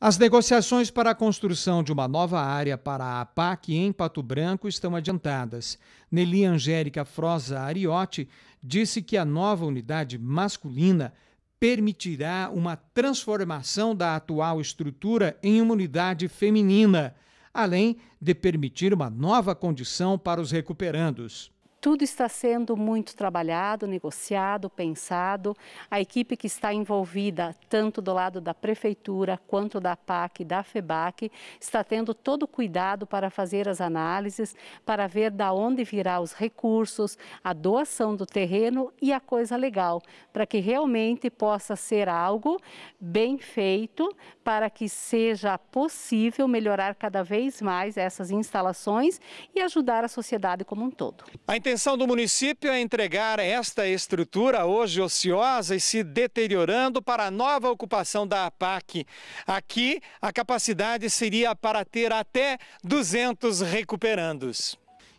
As negociações para a construção de uma nova área para a APAC em Pato Branco estão adiantadas. Nelly Angélica Frosa Ariotti disse que a nova unidade masculina permitirá uma transformação da atual estrutura em uma unidade feminina, além de permitir uma nova condição para os recuperandos. Tudo está sendo muito trabalhado, negociado, pensado. A equipe que está envolvida, tanto do lado da Prefeitura quanto da PAC e da FEBAC, está tendo todo o cuidado para fazer as análises, para ver da onde virá os recursos, a doação do terreno e a coisa legal, para que realmente possa ser algo bem feito, para que seja possível melhorar cada vez mais essas instalações e ajudar a sociedade como um todo intenção do município é entregar esta estrutura, hoje ociosa e se deteriorando, para a nova ocupação da APAC. Aqui, a capacidade seria para ter até 200 recuperandos.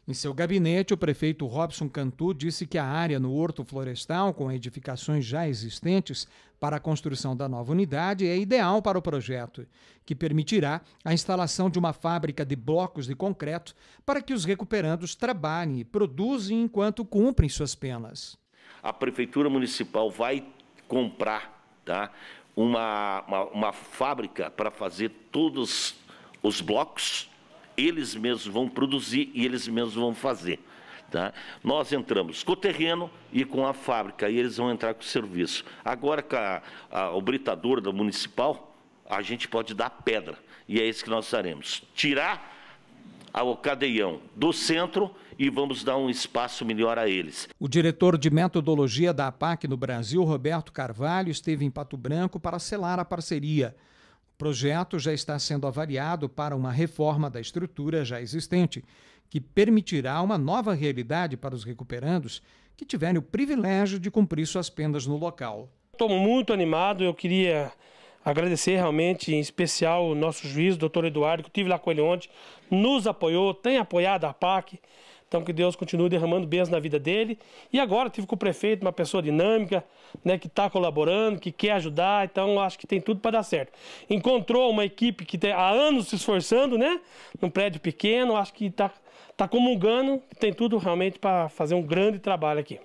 Em seu gabinete, o prefeito Robson Cantu disse que a área no Horto Florestal, com edificações já existentes para a construção da nova unidade, é ideal para o projeto, que permitirá a instalação de uma fábrica de blocos de concreto para que os recuperandos trabalhem e produzem enquanto cumprem suas penas. A Prefeitura Municipal vai comprar tá, uma, uma, uma fábrica para fazer todos os blocos eles mesmos vão produzir e eles mesmos vão fazer. Tá? Nós entramos com o terreno e com a fábrica, e eles vão entrar com o serviço. Agora, com a, a, o britador da municipal, a gente pode dar pedra, e é isso que nós faremos. Tirar o cadeião do centro e vamos dar um espaço melhor a eles. O diretor de metodologia da APAC no Brasil, Roberto Carvalho, esteve em Pato Branco para selar a parceria projeto já está sendo avaliado para uma reforma da estrutura já existente, que permitirá uma nova realidade para os recuperandos que tiverem o privilégio de cumprir suas penas no local. Estou muito animado, eu queria agradecer realmente, em especial, o nosso juiz, doutor Eduardo, que eu estive lá com ele ontem, nos apoiou, tem apoiado a PAC. Então que Deus continue derramando bênçãos na vida dele. E agora tive com o prefeito, uma pessoa dinâmica, né, que está colaborando, que quer ajudar. Então acho que tem tudo para dar certo. Encontrou uma equipe que tem há anos se esforçando, né, num prédio pequeno. Acho que está tá comungando, tem tudo realmente para fazer um grande trabalho aqui.